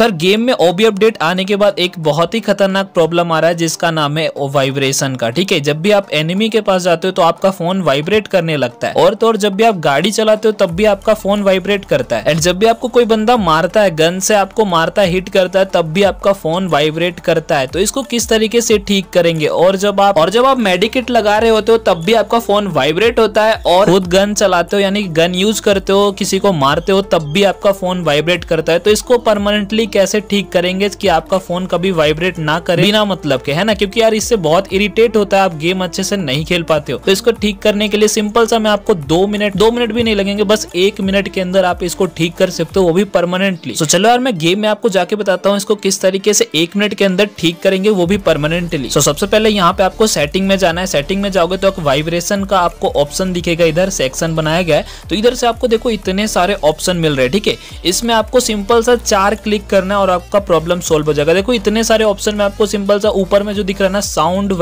sir game में ओबी update आने के बाद एक बहुत ही खतरनाक प्रॉब्लम आ रहा है जिसका नाम है वाइब्रेशन का ठीक है जब भी आप एनिमी के पास जाते हो तो आपका फोन वाइब्रेट करने लगता है और तो और जब भी आप गाड़ी चलाते हो तब भी आपका फोन वाइब्रेट करता है एंड जब भी आपको कोई बंदा मारता है गन से आपको मारता है हिट करता है तब भी आपका फोन वाइब्रेट करता है तो इसको किस तरीके से ठीक करेंगे और जब आप और जब आप मेडिकेट लगा रहे होते हो तब भी आपका फोन वाइब्रेट होता है और खुद गन चलाते हो यानी गन यूज करते हो किसी को मारते हो तब भी आपका फोन वाइब्रेट करता है तो इसको परमानेंटली कैसे ठीक करेंगे कि आपका फोन कभी वाइब्रेट ना करे बिना मतलब के है ना क्योंकि यार इससे बहुत इरिटेट होता है आप गेम अच्छे से नहीं खेल पाते हो तो इसको ठीक करने के लिए सिंपल सा मैं आपको दो मिनट दो मिनट भी नहीं लगेंगे बस एक मिनट के अंदर आप इसको ठीक कर सकते हो वो भी परमानेंटली तो चलो यार मैं गेम में आपको जाके बताता हूँ इसको किस तरीके से एक मिनट के अंदर ठीक करेंगे वो भी परमानेंटली तो सबसे पहले यहाँ पे आपको सेटिंग में जाना है सेटिंग में जाओगे तो वाइब्रेशन का आपको ऑप्शन दिखेगा इधर सेक्शन बनाया गया है तो इधर से आपको देखो इतने सारे ऑप्शन मिल रहे हैं ठीक है इसमें आपको सिंपल सा चार क्लिक करना है और आपका प्रॉब्लम सॉल्व हो जाएगा देखो इतने सारे ऑप्शन में आपको सिंपल सा ऊपर में जो दिख रहा है ना साउंड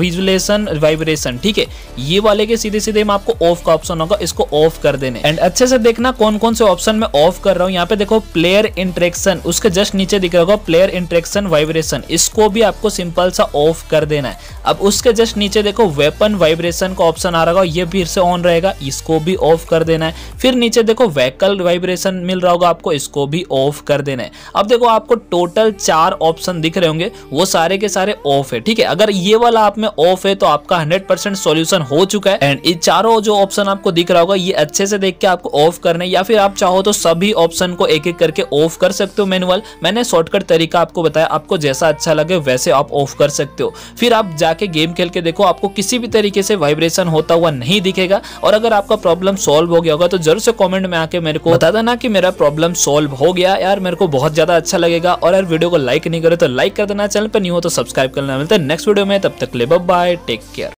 विजुलेशन वाइब्रेशन ठीक है ये वाले के सीधे सीधे में आपको ऑफ का ऑप्शन होगा इसको ऑफ कर देने एंड अच्छे से देखना कौन कौन से ऑप्शन में ऑफ कर रहा हूँ यहाँ पे देखो प्लेयर इंट्रेक्शन उसके जस्ट नीचे दिख रहा होगा प्लेयर इंट्रेक्शन वाइब्रेशन इसको भी आपको सिंपल सा ऑफ कर देना है अब उसके जस्ट नीचे देखो वेपन वाइब्रेशन का ऑप्शन आ रहा होगा ये फिर से ऑन रहेगा इसको भी ऑफ कर देना है फिर नीचे देखो वेकल वाइब्रेशन मिल रहा होगा आपको इसको भी ऑफ कर देना है अब देखो आपको टोटल चार ऑप्शन दिख रहे होंगे वो सारे के सारे ऑफ है ठीक है अगर ये वाला आप में ऑफ है तो आपका हंड्रेड परसेंट सोल्यूशन हो चुका है एंड चारों जो ऑप्शन आपको दिख रहा होगा ये अच्छे से देख के आपको ऑफ करने या फिर आप चाहो तो सभी ऑप्शन को एक एक करके ऑफ कर सकते हो मैनुअल मैंने शॉर्टकट तरीका आपको बताया आपको जैसा अच्छा लगे वैसे आप ऑफ कर सकते हो फिर आप जाके गेम खेल के देखो आपको किसी भी तरीके से वाइब्रेशन होता हुआ नहीं दिखेगा और अगर आपका प्रॉब्लम सॉल्व हो गया होगा तो जरूर से कॉमेंट में आके मेरे को बता देना कि मेरा प्रॉब्लम सॉल्व हो गया यार मेरे को बहुत ज्यादा अच्छा लगेगा और यार वीडियो को लाइक नहीं करे तो लाइक कर देना चैनल पर नहीं हो तो सब्सक्राइब करना मिलता है नेक्स्ट वीडियो में तब तक ले बाय टेक केयर